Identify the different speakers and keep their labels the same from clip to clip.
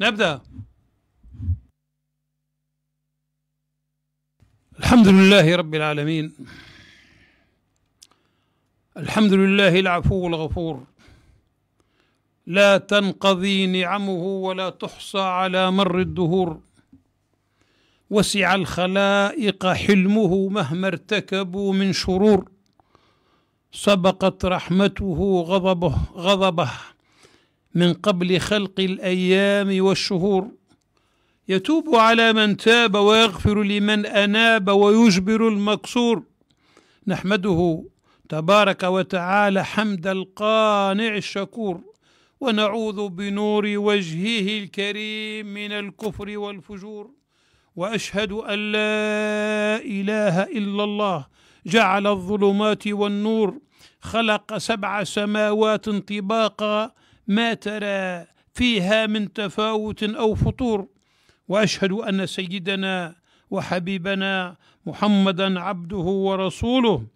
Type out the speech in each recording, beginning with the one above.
Speaker 1: نبدأ الحمد لله رب العالمين الحمد لله العفو الغفور لا تنقضي نعمه ولا تحصى على مر الدهور وسع الخلائق حلمه مهما ارتكبوا من شرور سبقت رحمته غضبه غضبه من قبل خلق الايام والشهور يتوب على من تاب ويغفر لمن اناب ويجبر المقصور نحمده تبارك وتعالى حمد القانع الشكور ونعوذ بنور وجهه الكريم من الكفر والفجور واشهد ان لا اله الا الله جعل الظلمات والنور خلق سبع سماوات طباقا ما ترى فيها من تفاوت او فطور واشهد ان سيدنا وحبيبنا محمدا عبده ورسوله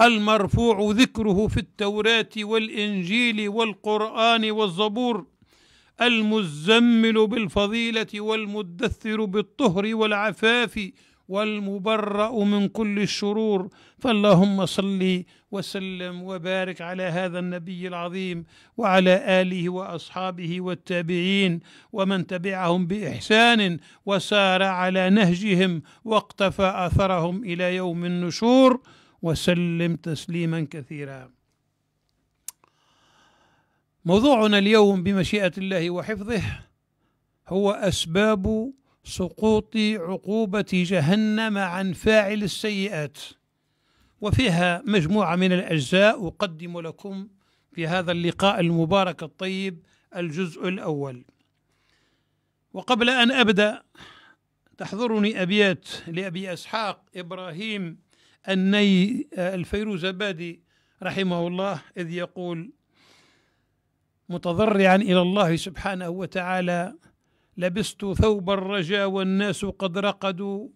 Speaker 1: المرفوع ذكره في التوراه والانجيل والقران والزبور المزمل بالفضيله والمدثر بالطهر والعفاف والمبرأ من كل الشرور فاللهم صل وسلم وبارك على هذا النبي العظيم وعلى آله وأصحابه والتابعين ومن تبعهم بإحسان وسار على نهجهم واقتفى أثرهم إلى يوم النشور وسلم تسليما كثيرا موضوعنا اليوم بمشيئة الله وحفظه هو أسباب سقوط عقوبة جهنم عن فاعل السيئات وفيها مجموعة من الأجزاء أقدم لكم في هذا اللقاء المبارك الطيب الجزء الأول وقبل أن أبدأ تحضرني أبيات لأبي أسحاق إبراهيم الني الفيروزبادي رحمه الله إذ يقول متضرعا إلى الله سبحانه وتعالى لبست ثوب الرجا والناس قد رقدوا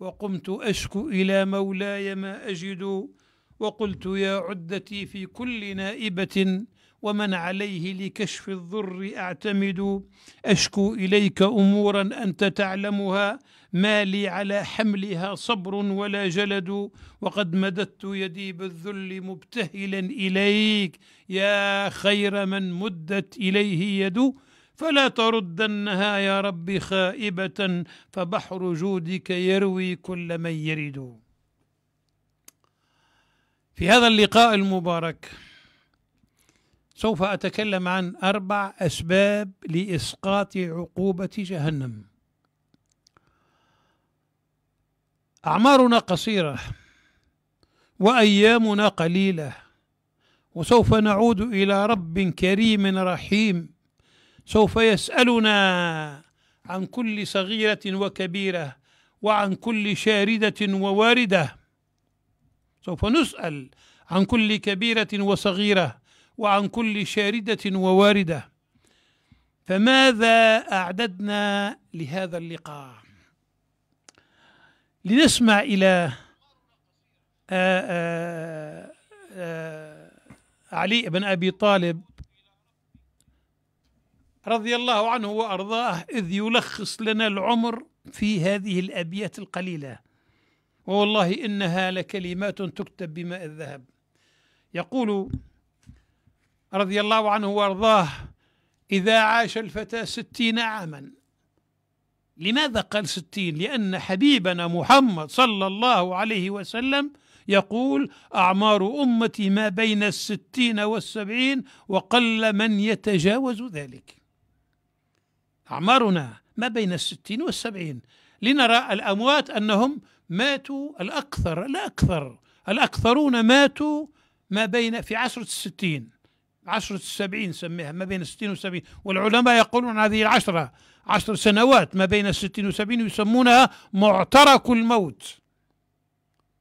Speaker 1: وقمت اشكو الى مولاي ما اجد وقلت يا عدتي في كل نائبه ومن عليه لكشف الضر اعتمد اشكو اليك امورا انت تعلمها ما لي على حملها صبر ولا جلد وقد مددت يدي بالذل مبتهلا اليك يا خير من مدت اليه يد فلا تردنها يا رب خائبة فبحر جودك يروي كل من يرد في هذا اللقاء المبارك سوف أتكلم عن أربع أسباب لإسقاط عقوبة جهنم أعمارنا قصيرة وأيامنا قليلة وسوف نعود إلى رب كريم رحيم سوف يسألنا عن كل صغيرة وكبيرة وعن كل شاردة وواردة سوف نسأل عن كل كبيرة وصغيرة وعن كل شاردة وواردة فماذا أعددنا لهذا اللقاء لنسمع إلى آآ آه، آه، آه، علي بن أبي طالب رضي الله عنه وارضاه اذ يلخص لنا العمر في هذه الابيات القليله ووالله انها لكلمات تكتب بماء الذهب يقول رضي الله عنه وارضاه اذا عاش الفتى ستين عاما لماذا قال ستين لان حبيبنا محمد صلى الله عليه وسلم يقول أعمار أمتي ما بين الستين والسبعين وقل من يتجاوز ذلك أعمارنا ما بين الستين والسبعين لنرى الأموات أنهم ماتوا الأكثر الأكثر الأكثرون ماتوا ما بين في عشرة الستين عشرة السبعين سميها ما بين الستين والسبعين والعلماء يقولون هذه العشرة عشر سنوات ما بين الستين والسبعين يسمونها معترك الموت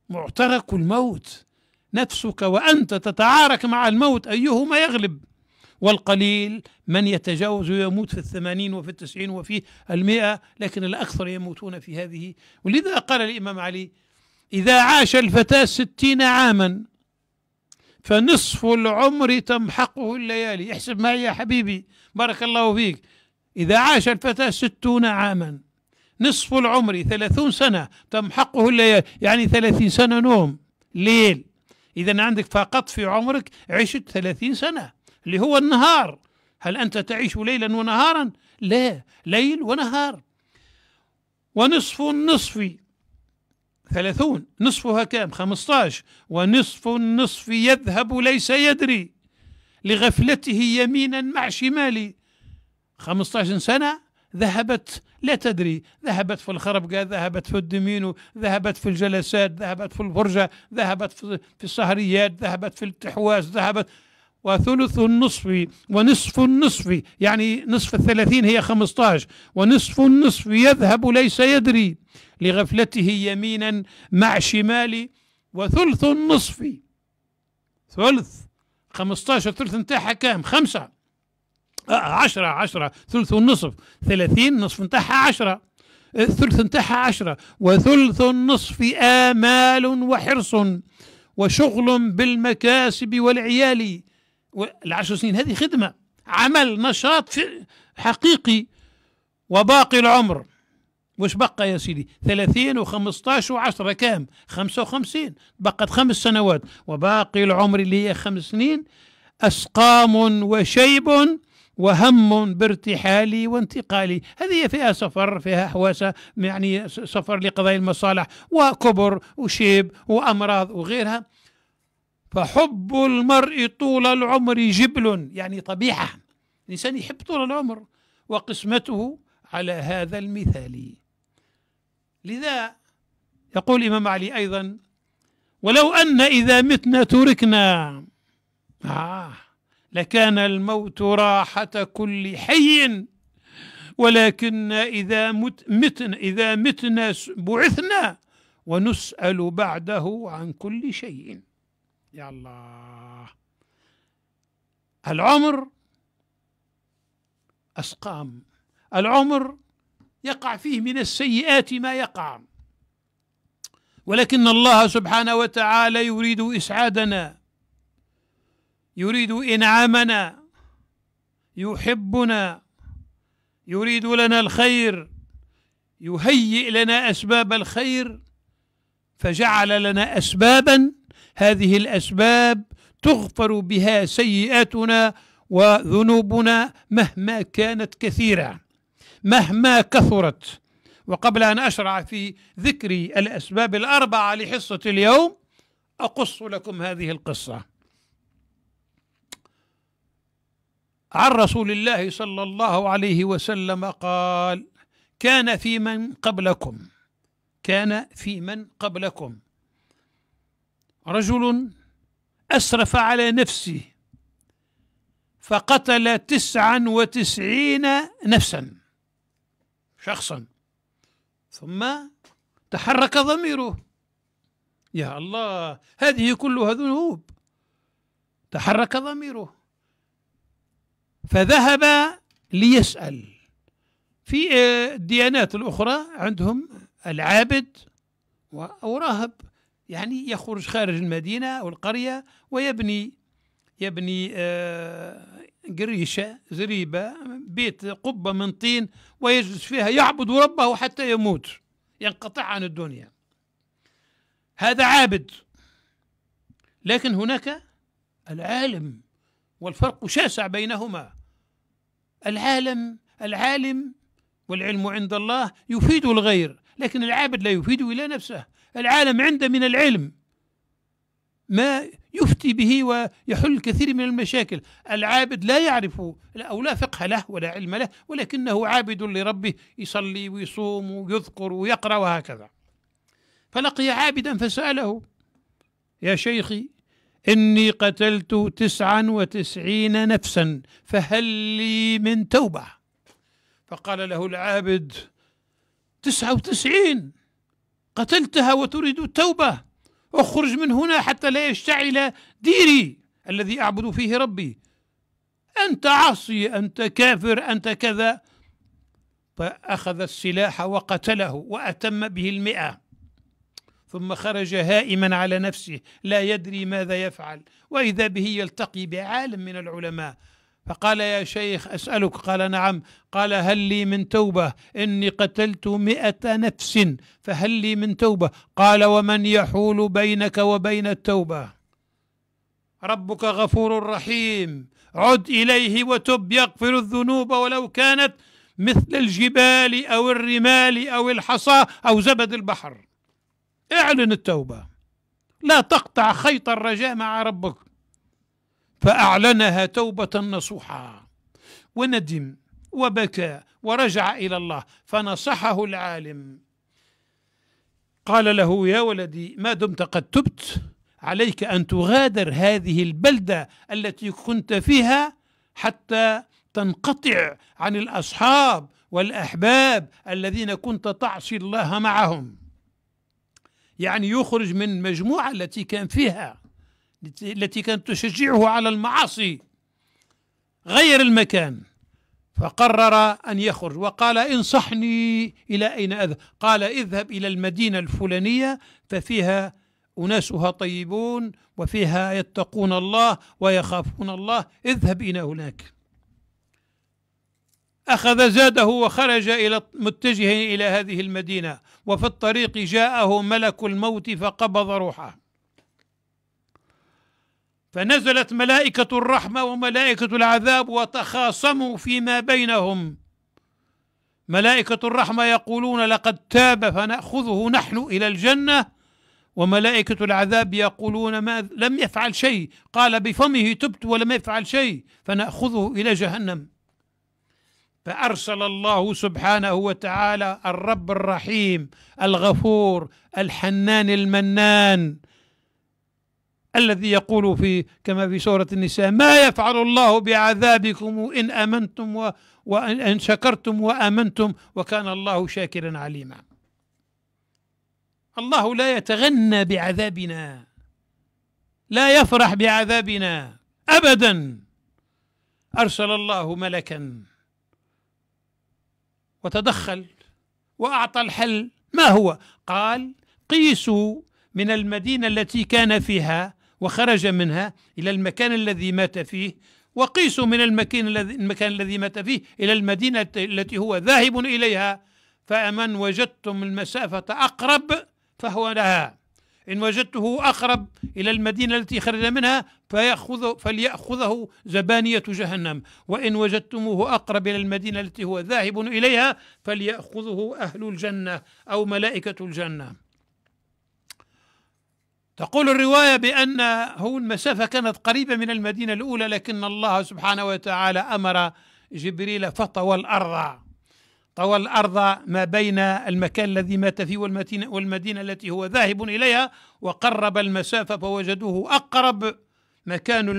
Speaker 1: معترك الموت نفسك وأنت تتعارك مع الموت أيهما يغلب والقليل من يتجاوز ويموت في الثمانين وفي التسعين وفي المئة لكن الأكثر يموتون في هذه ولذا قال الإمام علي إذا عاش الفتاة ستين عاما فنصف العمر تمحقه الليالي احسب معي يا حبيبي بارك الله فيك إذا عاش الفتاة ستون عاما نصف العمر ثلاثون سنة تمحقه الليالي يعني ثلاثين سنة نوم ليل إذا عندك فقط في عمرك عشت ثلاثين سنة اللي هو النهار هل أنت تعيش ليلا ونهارا؟ لا ليل ونهار ونصف النصف ثلاثون نصفها كام خمستاش ونصف النصف يذهب ليس يدري لغفلته يمينا مع شمال خمستاش سنة ذهبت لا تدري ذهبت في الخربقة ذهبت في الدمينو ذهبت في الجلسات ذهبت في البرجة ذهبت في السهريات ذهبت في التحواس ذهبت وثلث النصف ونصف النصف يعني نصف الثلاثين هي 15 ونصف النصف يذهب ليس يدري لغفلته يمينا مع شمال وثلث النصف ثلث 15 ثلث نتاعها كام خمسة آه، عشرة عشرة ثلث النصف ثلاثين نصف نتاعها عشرة الثلث آه، نتاعها عشرة وثلث النصف آمال وحرص وشغل بالمكاسب والعيال والعشر سنين هذه خدمة عمل نشاط حقيقي وباقي العمر وش بقى يا سيدي ثلاثين وخمسطاش وعشرة كام خمسة وخمسين بقت خمس سنوات وباقي العمر اللي هي خمس سنين أسقام وشيب وهم بارتحالي وانتقالي هذه فيها سفر فيها حواسة يعني سفر لقضاء المصالح وكبر وشيب وأمراض وغيرها فحب المرء طول العمر جبل يعني طبيعة الإنسان يحب طول العمر وقسمته على هذا المثال لذا يقول الإمام علي أيضا ولو أن إذا متنا تركنا آه لكان الموت راحة كل حي ولكن إذا متنا إذا متنا بعثنا ونسأل بعده عن كل شيء يا الله العمر أسقام العمر يقع فيه من السيئات ما يقع ولكن الله سبحانه وتعالى يريد إسعادنا يريد إنعامنا يحبنا يريد لنا الخير يهيئ لنا أسباب الخير فجعل لنا أسبابا هذه الأسباب تغفر بها سيئاتنا وذنوبنا مهما كانت كثيرة مهما كثرت وقبل أن أشرع في ذكر الأسباب الأربعة لحصة اليوم أقص لكم هذه القصة عن رسول الله صلى الله عليه وسلم قال كان في من قبلكم كان في من قبلكم رجل أسرف على نفسه فقتل تسعا وتسعين نفسا شخصا ثم تحرك ضميره يا الله هذه كلها ذنوب تحرك ضميره فذهب ليسأل في الديانات الأخرى عندهم العابد وراهب يعني يخرج خارج المدينة أو القرية ويبني يبني آه، قريشة زريبة بيت قبة من طين ويجلس فيها يعبد ربه حتى يموت ينقطع عن الدنيا هذا عابد لكن هناك العالم والفرق شاسع بينهما العالم العالم والعلم عند الله يفيد الغير لكن العابد لا يفيد إلا نفسه العالم عنده من العلم ما يفتي به ويحل كثير من المشاكل العابد لا يعرف أو لا فقه له ولا علم له ولكنه عابد لربه يصلي ويصوم ويذكر ويقرأ وهكذا فلقي عابدا فسأله يا شيخي إني قتلت تسعا وتسعين نفسا فهل لي من توبة فقال له العابد تسعة وتسعين قتلتها وتريد التوبة اخرج من هنا حتى لا يشتعل ديري الذي أعبد فيه ربي أنت عاصي أنت كافر أنت كذا فأخذ السلاح وقتله وأتم به المئة ثم خرج هائما على نفسه لا يدري ماذا يفعل وإذا به يلتقي بعالم من العلماء فقال يا شيخ أسألك قال نعم قال هل لي من توبة إني قتلت مئة نفس فهل لي من توبة قال ومن يحول بينك وبين التوبة ربك غفور رحيم عد إليه وتب يغفر الذنوب ولو كانت مثل الجبال أو الرمال أو الحصى أو زبد البحر اعلن التوبة لا تقطع خيط الرجاء مع ربك فأعلنها توبة نصوحا وندم وبكى ورجع إلى الله فنصحه العالم قال له يا ولدي ما دمت قد تبت عليك أن تغادر هذه البلدة التي كنت فيها حتى تنقطع عن الأصحاب والأحباب الذين كنت تعصي الله معهم يعني يخرج من المجموعة التي كان فيها التي كانت تشجعه على المعاصي غير المكان فقرر أن يخرج وقال انصحني إلى أين أذهب قال اذهب إلى المدينة الفلانية ففيها أناسها طيبون وفيها يتقون الله ويخافون الله اذهب إلى هناك أخذ زاده وخرج إلى متجه إلى هذه المدينة وفي الطريق جاءه ملك الموت فقبض روحه فنزلت ملائكة الرحمة وملائكة العذاب وتخاصموا فيما بينهم ملائكة الرحمة يقولون لقد تاب فنأخذه نحن إلى الجنة وملائكة العذاب يقولون ما لم يفعل شيء قال بفمه تبت ولم يفعل شيء فنأخذه إلى جهنم فأرسل الله سبحانه وتعالى الرب الرحيم الغفور الحنان المنان الذي يقول في كما في سورة النساء ما يفعل الله بعذابكم إن أمنتم و وإن شكرتم وآمنتم وكان الله شاكرا عليما الله لا يتغنى بعذابنا لا يفرح بعذابنا أبدا أرسل الله ملكا وتدخل وأعطى الحل ما هو؟ قال قيسوا من المدينة التي كان فيها وخرج منها إلى المكان الذي مات فيه وقيسوا من المكان الذي المكان الذي مات فيه إلى المدينة التي هو ذاهب إليها فمن وجدتم المسافة أقرب فهو لها إن وجدته أقرب إلى المدينة التي خرج منها فيأخذ فليأخذه زبانية جهنم وإن وجدتموه أقرب إلى المدينة التي هو ذاهب إليها فليأخذه أهل الجنة أو ملائكة الجنة تقول الرواية بأن هو المسافة كانت قريبة من المدينة الأولى لكن الله سبحانه وتعالى أمر جبريل فطوى الأرض طوى الأرض ما بين المكان الذي مات فيه والمدينة, والمدينة التي هو ذاهب إليها وقرب المسافة فوجدوه أقرب مكان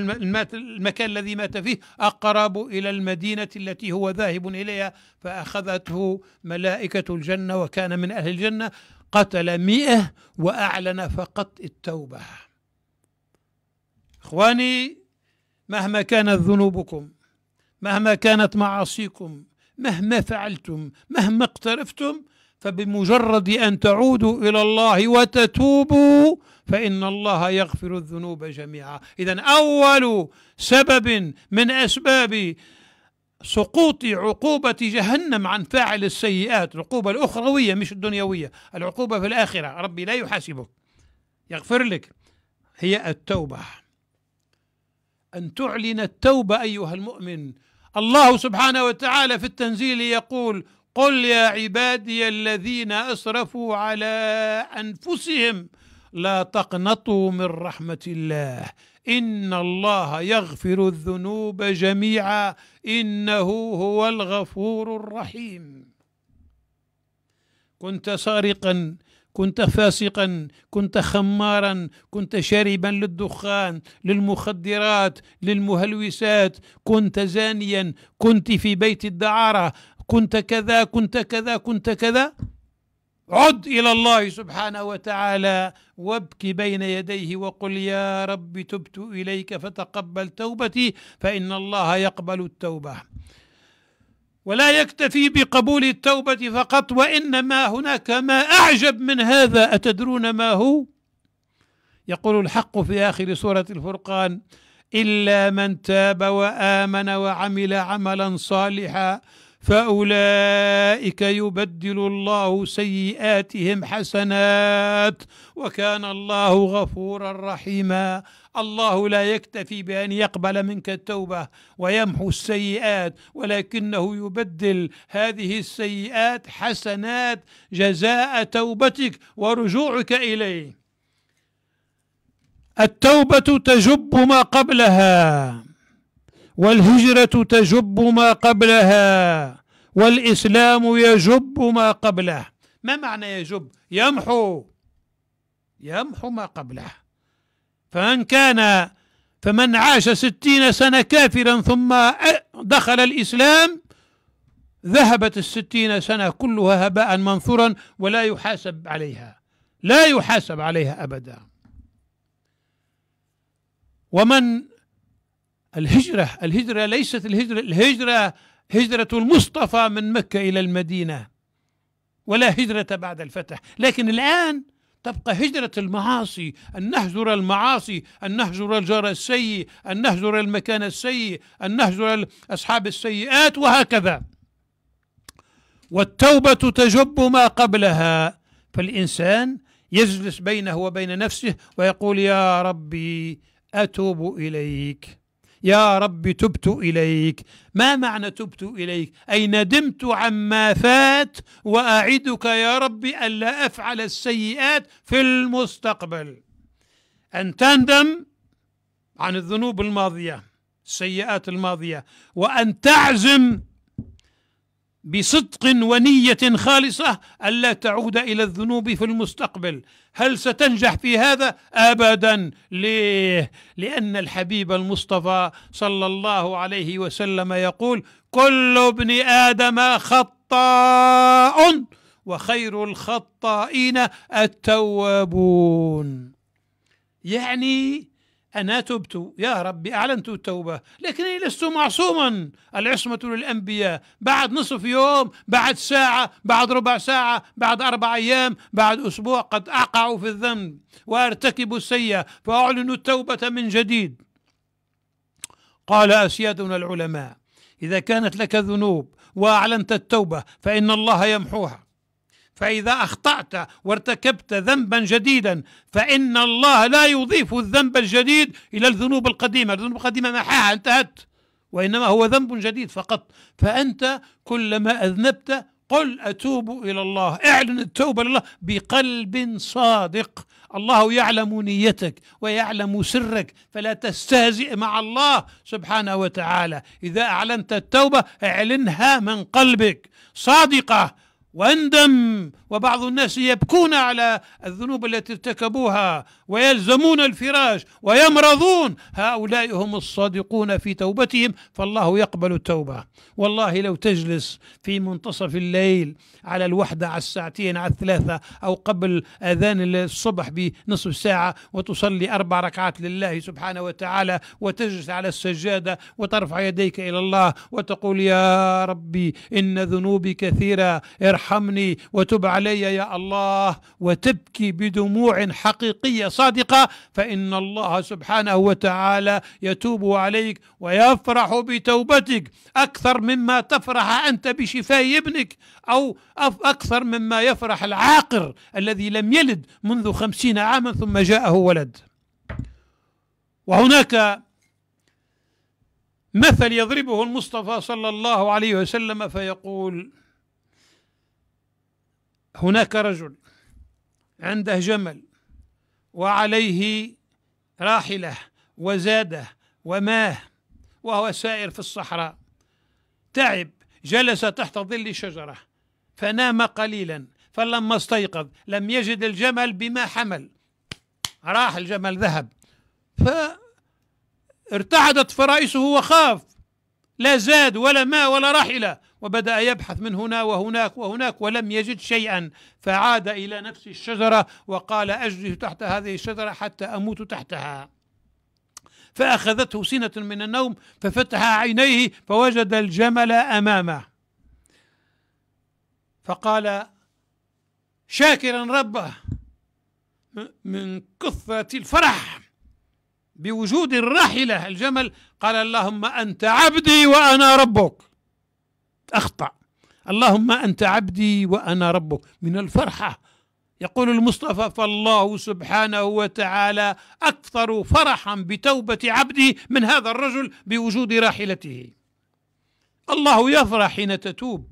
Speaker 1: المكان الذي مات فيه أقرب إلى المدينة التي هو ذاهب إليها فأخذته ملائكة الجنة وكان من أهل الجنة قتل مئة وأعلن فقط التوبة إخواني مهما كانت ذنوبكم مهما كانت معاصيكم مهما فعلتم مهما اقترفتم فبمجرد أن تعودوا إلى الله وتتوبوا فإن الله يغفر الذنوب جميعا إذا أول سبب من أسباب سقوط عقوبة جهنم عن فاعل السيئات العقوبة الأخروية مش الدنيوية العقوبة في الآخرة ربي لا يحاسبه يغفر لك هي التوبة أن تعلن التوبة أيها المؤمن الله سبحانه وتعالى في التنزيل يقول قل يا عبادي الذين أسرفوا على أنفسهم لا تقنطوا من رحمة الله ان الله يغفر الذنوب جميعا انه هو الغفور الرحيم كنت سارقا كنت فاسقا كنت خمارا كنت شاربا للدخان للمخدرات للمهلوسات كنت زانيا كنت في بيت الدعاره كنت كذا كنت كذا كنت كذا عد الى الله سبحانه وتعالى وابك بين يديه وقل يا رب تبت اليك فتقبل توبتي فان الله يقبل التوبه ولا يكتفي بقبول التوبه فقط وانما هناك ما اعجب من هذا اتدرون ما هو يقول الحق في اخر سوره الفرقان الا من تاب وامن وعمل عملا صالحا فأولئك يبدل الله سيئاتهم حسنات وكان الله غفورا رحيما الله لا يكتفي بأن يقبل منك التوبة ويمحو السيئات ولكنه يبدل هذه السيئات حسنات جزاء توبتك ورجوعك إليه التوبة تجب ما قبلها والهجرة تجب ما قبلها والإسلام يجب ما قبله ما معنى يجب يمحو يمحو ما قبله فمن كان فمن عاش ستين سنة كافرا ثم دخل الإسلام ذهبت الستين سنة كلها هباء منثورا ولا يحاسب عليها لا يحاسب عليها أبدا ومن الهجرة الهجرة ليست الهجرة الهجرة هجرة المصطفى من مكة إلى المدينة ولا هجرة بعد الفتح لكن الآن تبقى هجرة المعاصي أن نهجر المعاصي أن نهجر الجار السيء أن نهجر المكان السيء أن نهجر أصحاب السيئات وهكذا والتوبة تجب ما قبلها فالإنسان يجلس بينه وبين نفسه ويقول يا ربي أتوب إليك يا رب تبت إليك ما معنى تبت إليك أي ندمت عما فات وأعدك يا رب ألا أفعل السيئات في المستقبل أن تندم عن الذنوب الماضية السيئات الماضية وأن تعزم بصدق ونيه خالصه الا تعود الى الذنوب في المستقبل هل ستنجح في هذا ابدا ليه لان الحبيب المصطفى صلى الله عليه وسلم يقول كل ابن ادم خطاء وخير الخطائين التوابون يعني أنا تبت يا رب أعلنت التوبة لكنني لست معصوما العصمة للأنبياء بعد نصف يوم بعد ساعة بعد ربع ساعة بعد أربع أيام بعد أسبوع قد أقع في الذنب وأرتكب السيئة فأعلن التوبة من جديد قال أسيادنا العلماء إذا كانت لك ذنوب وأعلنت التوبة فإن الله يمحوها فإذا أخطأت وارتكبت ذنبا جديدا فإن الله لا يضيف الذنب الجديد إلى الذنوب القديمة الذنوب القديمة محاها انتهت وإنما هو ذنب جديد فقط فأنت كلما أذنبت قل أتوب إلى الله اعلن التوبة لله بقلب صادق الله يعلم نيتك ويعلم سرك فلا تستهزئ مع الله سبحانه وتعالى إذا أعلنت التوبة اعلنها من قلبك صادقة واندم وبعض الناس يبكون على الذنوب التي ارتكبوها ويلزمون الفراش ويمرضون هؤلاء هم الصادقون في توبتهم فالله يقبل التوبة والله لو تجلس في منتصف الليل على الوحدة على الساعتين على الثلاثة أو قبل أذان الصبح بنصف ساعة وتصلي أربع ركعات لله سبحانه وتعالى وتجلس على السجادة وترفع يديك إلى الله وتقول يا ربي إن ذنوبي كثيرة ارحمني وتب علي يا الله وتبكي بدموع حقيقيه صادقه فان الله سبحانه وتعالى يتوب عليك ويفرح بتوبتك اكثر مما تفرح انت بشفاء ابنك او اكثر مما يفرح العاقر الذي لم يلد منذ خمسين عاما ثم جاءه ولد وهناك مثل يضربه المصطفى صلى الله عليه وسلم فيقول هناك رجل عنده جمل وعليه راحله وزاده وماه وهو سائر في الصحراء تعب جلس تحت ظل شجره فنام قليلا فلما استيقظ لم يجد الجمل بما حمل راح الجمل ذهب فارتعدت فرائسه وخاف لا زاد ولا ماء ولا راحله وبدأ يبحث من هنا وهناك وهناك ولم يجد شيئا فعاد إلى نفس الشجرة وقال أجلس تحت هذه الشجرة حتى أموت تحتها فأخذته سنة من النوم ففتح عينيه فوجد الجمل أمامه فقال شاكرا ربه من كثرة الفرح بوجود الراحلة الجمل قال اللهم أنت عبدي وأنا ربك أخطأ اللهم أنت عبدي وأنا ربك من الفرحة يقول المصطفى فالله سبحانه وتعالى أكثر فرحا بتوبة عبده من هذا الرجل بوجود راحلته الله يفرح حين تتوب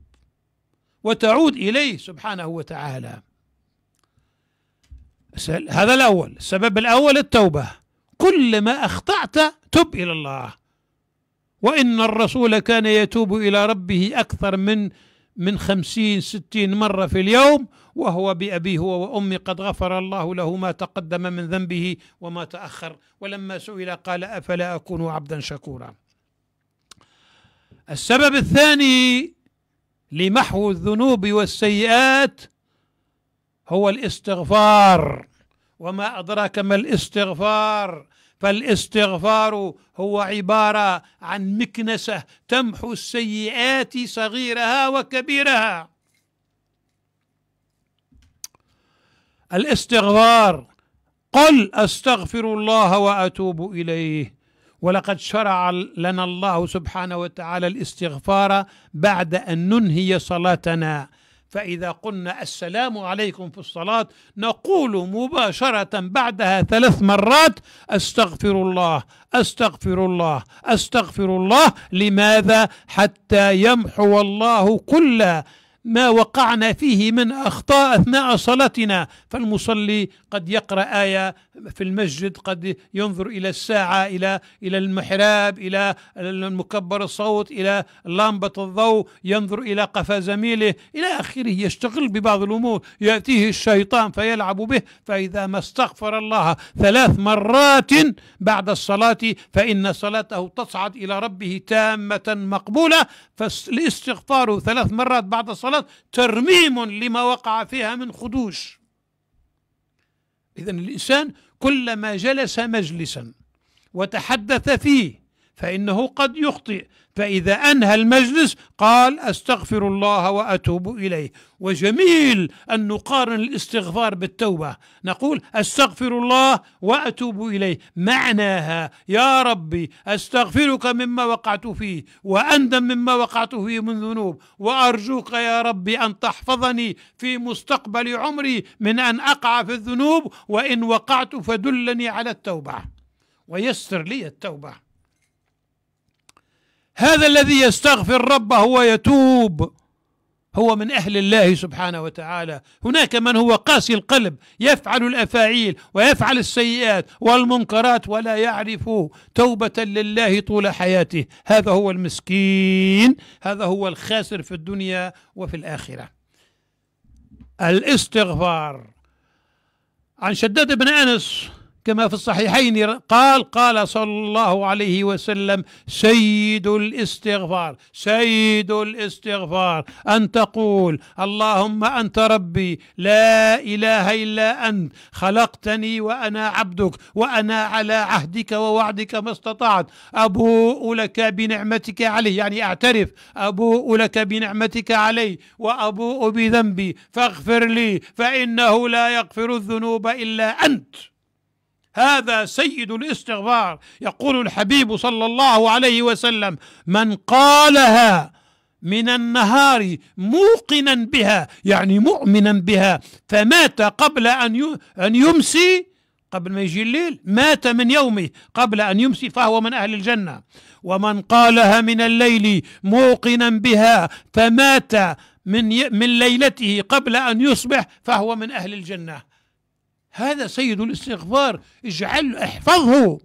Speaker 1: وتعود إليه سبحانه وتعالى هذا الأول السبب الأول التوبة كلما أخطأت تب إلى الله وإن الرسول كان يتوب إلى ربه أكثر من من خمسين ستين مرة في اليوم وهو بأبيه هو وأمي قد غفر الله له ما تقدم من ذنبه وما تأخر ولما سئل قال أفلا أكون عبدا شكورا السبب الثاني لمحو الذنوب والسيئات هو الاستغفار وما أدراك ما الاستغفار فالاستغفار هو عباره عن مكنسه تمحو السيئات صغيرها وكبيرها الاستغفار قل استغفر الله واتوب اليه ولقد شرع لنا الله سبحانه وتعالى الاستغفار بعد ان ننهي صلاتنا فإذا قلنا السلام عليكم في الصلاة نقول مباشرة بعدها ثلاث مرات أستغفر الله أستغفر الله أستغفر الله لماذا حتى يمحو الله كل ما وقعنا فيه من أخطاء أثناء صلاتنا فالمصلي قد يقرأ آية في المسجد قد ينظر إلى الساعة إلى إلى المحراب إلى المكبر الصوت إلى لمبة الضوء ينظر إلى قفا زميله إلى آخره يشتغل ببعض الأمور يأتيه الشيطان فيلعب به فإذا ما استغفر الله ثلاث مرات بعد الصلاة فإن صلاته تصعد إلى ربه تامة مقبولة فالاستغفار ثلاث مرات بعد الصلاة غلط ترميم لما وقع فيها من خدوش إذا الإنسان كلما جلس مجلسا وتحدث فيه فإنه قد يخطئ فإذا أنهى المجلس قال أستغفر الله وأتوب إليه وجميل أن نقارن الاستغفار بالتوبة نقول أستغفر الله وأتوب إليه معناها يا ربي أستغفرك مما وقعت فيه وأندم مما وقعت فيه من ذنوب وأرجوك يا ربي أن تحفظني في مستقبل عمري من أن أقع في الذنوب وإن وقعت فدلني على التوبة ويسر لي التوبه هذا الذي يستغفر ربه ويتوب هو من أهل الله سبحانه وتعالى هناك من هو قاسي القلب يفعل الأفاعيل ويفعل السيئات والمنكرات ولا يعرف توبة لله طول حياته هذا هو المسكين هذا هو الخاسر في الدنيا وفي الآخرة الاستغفار عن شداد بن أنس كما في الصحيحين قال قال صلى الله عليه وسلم سيد الاستغفار سيد الاستغفار أن تقول اللهم أنت ربي لا إله إلا أنت خلقتني وأنا عبدك وأنا على عهدك ووعدك ما استطعت أبوء لك بنعمتك علي يعني أعترف أبوء لك بنعمتك علي وأبوء بذنبي فاغفر لي فإنه لا يغفر الذنوب إلا أنت هذا سيد الاستغفار يقول الحبيب صلى الله عليه وسلم من قالها من النهار موقنا بها يعني مؤمنا بها فمات قبل أن أن يمسي قبل ما يجي الليل مات من يومه قبل أن يمسي فهو من أهل الجنة ومن قالها من الليل موقنا بها فمات من من ليلته قبل أن يصبح فهو من أهل الجنة هذا سيد الاستغفار اجعل احفظه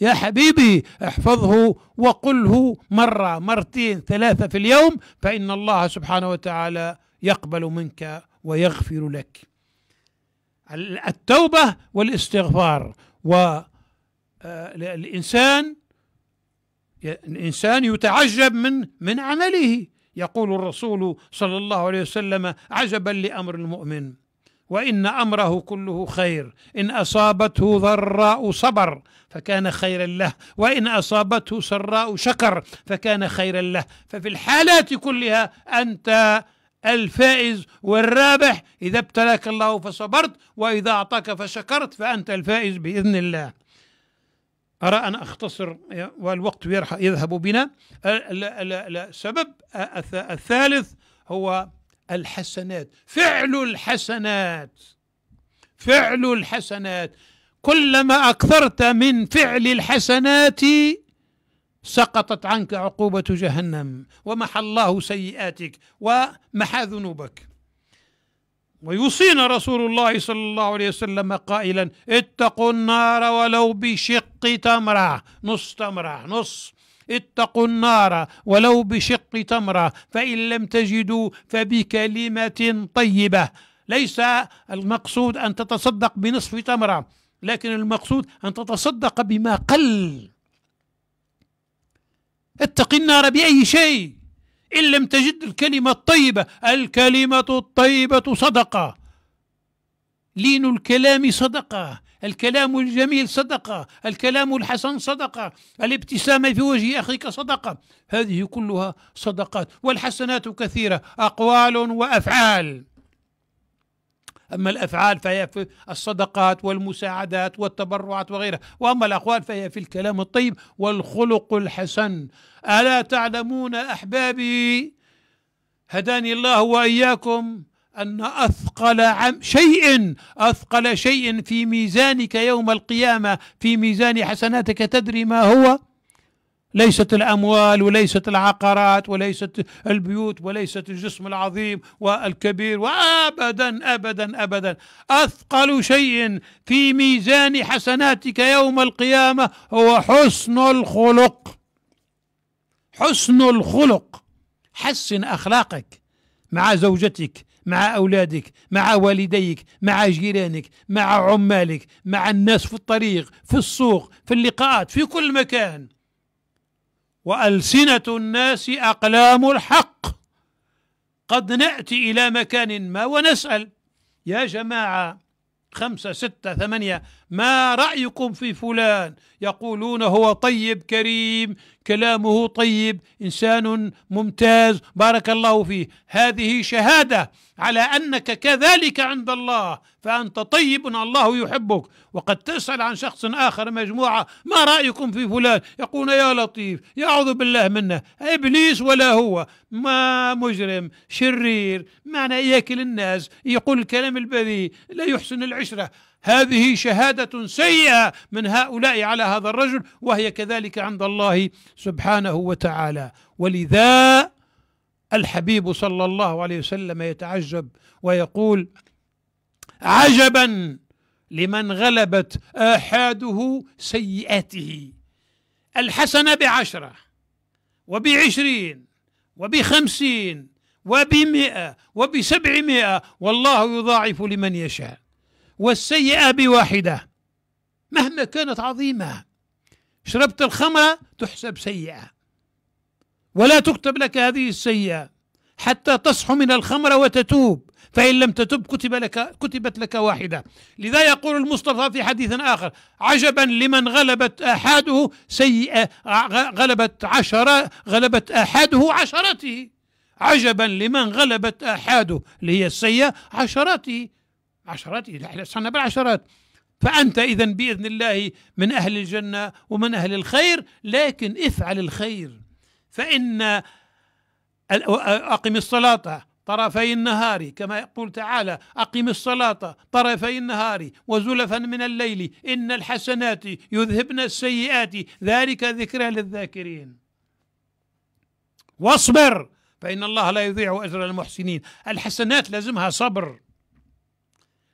Speaker 1: يا حبيبي احفظه وقله مرة مرتين ثلاثة في اليوم فإن الله سبحانه وتعالى يقبل منك ويغفر لك التوبة والاستغفار والإنسان آه، الإنسان يتعجب من من عمله يقول الرسول صلى الله عليه وسلم عجبا لأمر المؤمن وان امره كله خير ان اصابته ضراء صبر فكان خيرا له وان اصابته سراء شكر فكان خيرا له ففي الحالات كلها انت الفائز والرابح اذا ابتلاك الله فصبرت واذا اعطاك فشكرت فانت الفائز باذن الله أرى أن أختصر والوقت يذهب بنا السبب الثالث هو الحسنات فعل الحسنات فعل الحسنات كلما أكثرت من فعل الحسنات سقطت عنك عقوبة جهنم ومحى الله سيئاتك ومحى ذنوبك ويوصينا رسول الله صلى الله عليه وسلم قائلا اتقوا النار ولو بشق تمرة نص تمرة نص اتقوا النار ولو بشق تمره فان لم تجدوا فبكلمه طيبه ليس المقصود ان تتصدق بنصف تمره لكن المقصود ان تتصدق بما قل اتق النار باي شيء ان لم تجد الكلمه الطيبه الكلمه الطيبه صدقه لين الكلام صدقه الكلام الجميل صدقة الكلام الحسن صدقة الابتسامة في وجه أخيك صدقة هذه كلها صدقات والحسنات كثيرة أقوال وأفعال أما الأفعال فهي في الصدقات والمساعدات والتبرعات وغيرها وأما الأقوال فهي في الكلام الطيب والخلق الحسن ألا تعلمون أحبابي هداني الله وإياكم أن أثقل عم شيء أثقل شيء في ميزانك يوم القيامة في ميزان حسناتك تدري ما هو ليست الأموال وليست العقارات وليست البيوت وليست الجسم العظيم والكبير وأبدا أبدا أبدا أثقل شيء في ميزان حسناتك يوم القيامة هو حسن الخلق حسن الخلق حسن أخلاقك مع زوجتك مع أولادك مع والديك مع جيرانك مع عمالك مع الناس في الطريق في السوق في اللقاءات في كل مكان وألسنة الناس أقلام الحق قد نأتي إلى مكان ما ونسأل يا جماعة خمسة ستة ثمانية ما رأيكم في فلان يقولون هو طيب كريم كلامه طيب انسان ممتاز بارك الله فيه هذه شهاده على انك كذلك عند الله فانت طيب الله يحبك وقد تسال عن شخص اخر مجموعه ما رايكم في فلان يقول يا لطيف يعوذ بالله منه ابليس ولا هو ما مجرم شرير معنى ياكل الناس يقول الكلام البذيء لا يحسن العشره هذه شهادة سيئة من هؤلاء على هذا الرجل وهي كذلك عند الله سبحانه وتعالى ولذا الحبيب صلى الله عليه وسلم يتعجب ويقول عجبا لمن غلبت آحاده سيئاته الحسنة بعشرة وبعشرين وبخمسين وبمئة وبسبعمائة والله يضاعف لمن يشاء والسيئة بواحدة مهما كانت عظيمة شربت الخمرة تحسب سيئة ولا تكتب لك هذه السيئة حتى تصحو من الخمرة وتتوب فإن لم تتب كتب لك كتبت لك واحدة لذا يقول المصطفى في حديث آخر عجبا لمن غلبت أحده سيئة غلبت عشرة غلبت أحده عشرته عجبا لمن غلبت أحاده اللي هي السيئة عشرته عشرات إذا صنع بالعشرات فأنت إذا بإذن الله من أهل الجنة ومن أهل الخير لكن افعل الخير فإن أقم الصلاة طرفي النهار كما يقول تعالى أقم الصلاة طرفي النهار وزلفا من الليل إن الحسنات يذهبن السيئات ذلك ذكرى للذاكرين واصبر فإن الله لا يضيع أجر المحسنين الحسنات لازمها صبر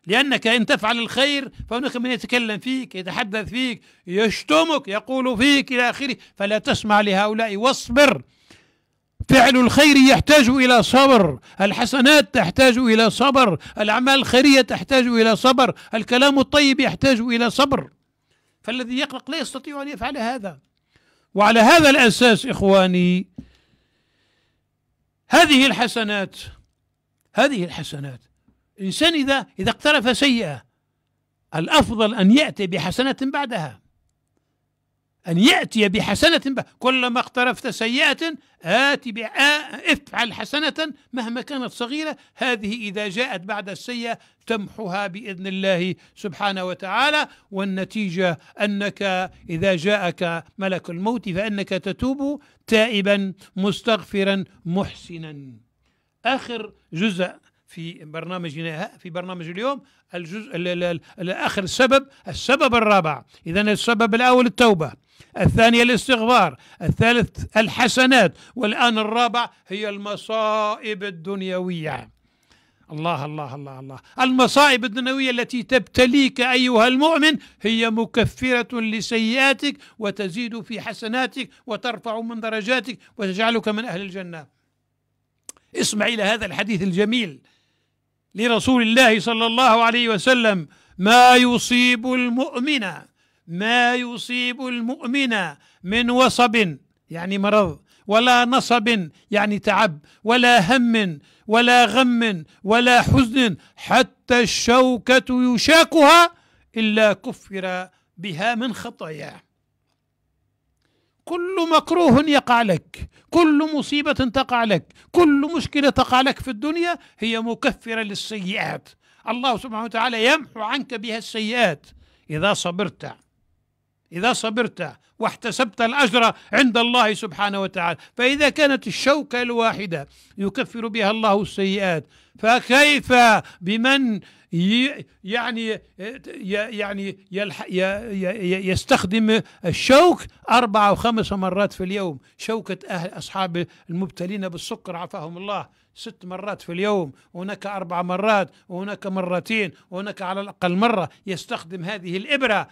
Speaker 1: لأنك إن تفعل الخير فهناك من يتكلم فيك يتحدث فيك يشتمك يقول فيك إلى آخره فلا تسمع لهؤلاء واصبر فعل الخير يحتاج إلى صبر الحسنات تحتاج إلى صبر الأعمال الخيرية تحتاج إلى صبر الكلام الطيب يحتاج إلى صبر فالذي يقلق لا يستطيع أن يفعل هذا وعلى هذا الأساس إخواني هذه الحسنات هذه الحسنات الإنسان إذا إذا اقترف سيئة الأفضل أن يأتي بحسنة بعدها أن يأتي بحسنة بعد. كلما اقترفت سيئة آت افعل حسنة مهما كانت صغيرة هذه إذا جاءت بعد السيئة تمحها بإذن الله سبحانه وتعالى والنتيجة أنك إذا جاءك ملك الموت فأنك تتوب تائبا مستغفرا محسنا آخر جزء في برنامجنا في برنامج اليوم الجزء الاخر السبب السبب الرابع اذا السبب الاول التوبه الثانيه الاستغفار الثالث الحسنات والان الرابع هي المصائب الدنيويه الله الله الله الله المصائب الدنيوية التي تبتليك أيها المؤمن هي مكفرة لسيئاتك وتزيد في حسناتك وترفع من درجاتك وتجعلك من أهل الجنة اسمع إلى هذا الحديث الجميل لرسول الله صلى الله عليه وسلم ما يصيب المؤمن ما يصيب المؤمن من وصب يعني مرض ولا نصب يعني تعب ولا هم ولا غم ولا حزن حتى الشوكة يشاكها إلا كفر بها من خطاياه كل مكروه يقع لك كل مصيبة تقع لك كل مشكلة تقع لك في الدنيا هي مكفرة للسيئات الله سبحانه وتعالى يمحو عنك بها السيئات إذا صبرت إذا صبرت واحتسبت الأجر عند الله سبحانه وتعالى فإذا كانت الشوكة الواحدة يكفر بها الله السيئات فكيف بمن يعني يعني يستخدم الشوك أربع أو خمس مرات في اليوم شوكة أهل أصحاب المبتلين بالسكر عفاهم الله ست مرات في اليوم هناك أربع مرات وهناك مرتين وهناك على الأقل مرة يستخدم هذه الإبرة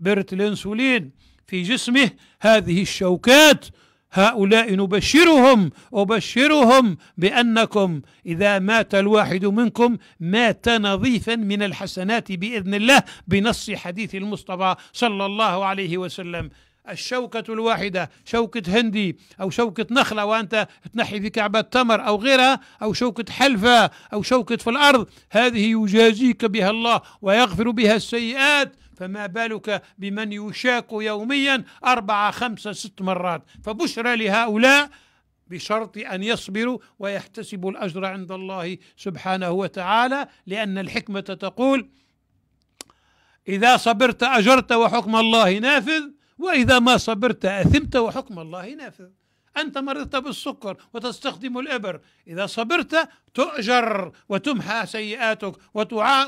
Speaker 1: برت الأنسولين في جسمه هذه الشوكات هؤلاء نبشرهم أبشرهم بأنكم إذا مات الواحد منكم مات نظيفا من الحسنات بإذن الله بنص حديث المصطفى صلى الله عليه وسلم الشوكة الواحدة شوكة هندي أو شوكة نخلة وأنت تنحي في كعبة تمر أو غيرها أو شوكة حلفة أو شوكة في الأرض هذه يجازيك بها الله ويغفر بها السيئات فما بالك بمن يشاك يوميا أربعة خمسة ست مرات فبشرى لهؤلاء بشرط أن يصبروا ويحتسبوا الأجر عند الله سبحانه وتعالى لأن الحكمة تقول إذا صبرت أجرت وحكم الله نافذ وإذا ما صبرت أثمت وحكم الله نافذ أنت مرضت بالسكر وتستخدم الإبر إذا صبرت تؤجر وتمحى سيئاتك وتعا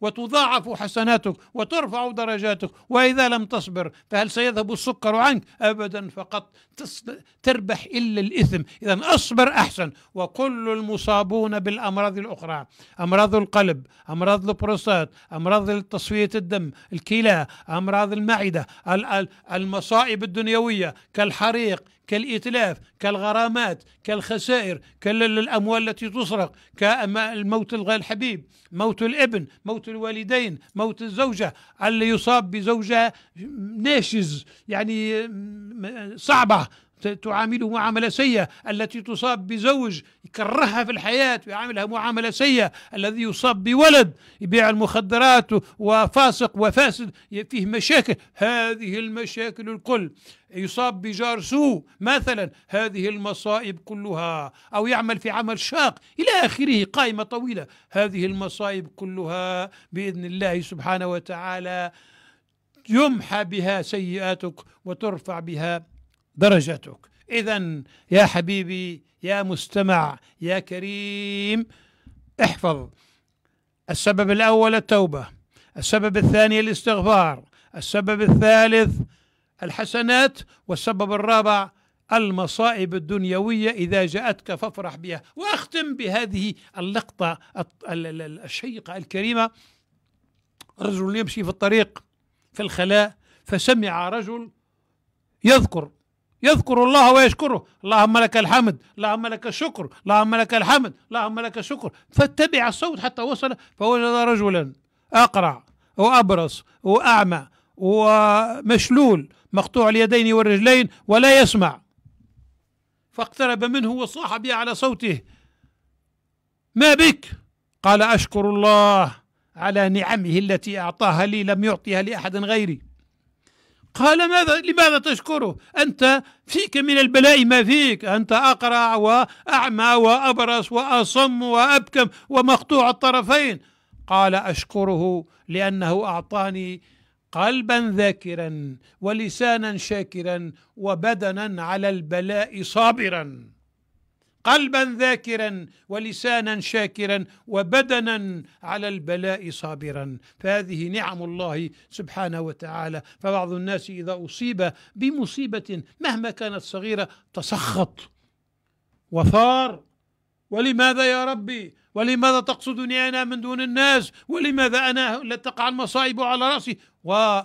Speaker 1: وتضاعف حسناتك وترفع درجاتك وإذا لم تصبر فهل سيذهب السكر عنك أبدا فقط تربح إلا الإثم إذا أصبر أحسن وكل المصابون بالأمراض الأخرى أمراض القلب أمراض البروستات أمراض تصفية الدم الكلى أمراض المعدة المصائب الدنيوية كالحريق كالإتلاف كالغرامات كالخسائر كالأموال التي التي تسرق كالموت الغير موت الابن موت الوالدين موت الزوجة اللي يصاب بزوجة ناشز يعني صعبة تعامله معاملة سيئة التي تصاب بزوج يكرهها في الحياة ويعاملها معاملة سيئة الذي يصاب بولد يبيع المخدرات وفاسق وفاسد فيه مشاكل هذه المشاكل الكل يصاب بجار سوء مثلا هذه المصائب كلها أو يعمل في عمل شاق إلى آخره قائمة طويلة هذه المصائب كلها بإذن الله سبحانه وتعالى يمحى بها سيئاتك وترفع بها درجتك إذا يا حبيبي يا مستمع يا كريم احفظ السبب الأول التوبة السبب الثاني الاستغفار السبب الثالث الحسنات والسبب الرابع المصائب الدنيوية إذا جاءتك فافرح بها وأختم بهذه اللقطة الشيقة الكريمة رجل يمشي في الطريق في الخلاء فسمع رجل يذكر يذكر الله ويشكره اللهم لك الحمد اللهم لك الشكر اللهم لك الحمد اللهم لك الشكر فاتبع الصوت حتى وصل فوجد رجلا أقرع وأبرص وأعمى ومشلول مقطوع اليدين والرجلين ولا يسمع فاقترب منه وصاح على صوته ما بك قال أشكر الله على نعمه التي أعطاها لي لم يعطيها لأحد غيري قال ماذا لماذا تشكره أنت فيك من البلاء ما فيك أنت أقرع وأعمى وأبرص وأصم وأبكم ومقطوع الطرفين قال أشكره لأنه أعطاني قلبا ذاكرا ولسانا شاكرا وبدنا على البلاء صابرا قلبا ذاكرا ولسانا شاكرا وبدنا على البلاء صابرا فهذه نعم الله سبحانه وتعالى فبعض الناس اذا اصيب بمصيبه مهما كانت صغيره تسخط وثار ولماذا يا ربي ولماذا تقصدني انا من دون الناس ولماذا انا لا تقع المصائب على راسي و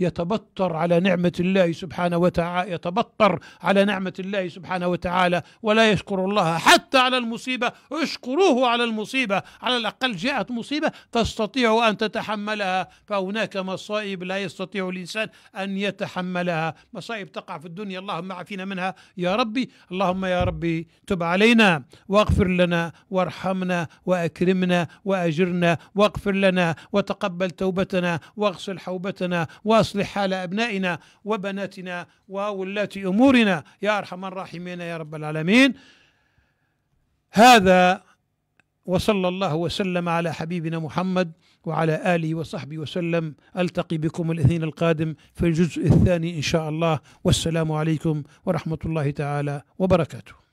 Speaker 1: يتبطر على نعمة الله سبحانه وتعالى يتبطر على نعمة الله سبحانه وتعالى ولا يشكر الله حتى على المصيبة اشكروه على المصيبة على الأقل جاءت مصيبة تستطيع أن تتحملها فهناك مصائب لا يستطيع الإنسان أن يتحملها مصائب تقع في الدنيا اللهم عافينا منها يا ربي اللهم يا ربي تب علينا واغفر لنا وارحمنا وأكرمنا وأجرنا واغفر لنا وتقبل توبتنا واغسل حوبتنا واغسل أصلح حال أبنائنا وبناتنا وولاة أمورنا يا أرحم الراحمين يا رب العالمين هذا وصلى الله وسلم على حبيبنا محمد وعلى آله وصحبه وسلم ألتقي بكم الاثنين القادم في الجزء الثاني إن شاء الله والسلام عليكم ورحمة الله تعالى وبركاته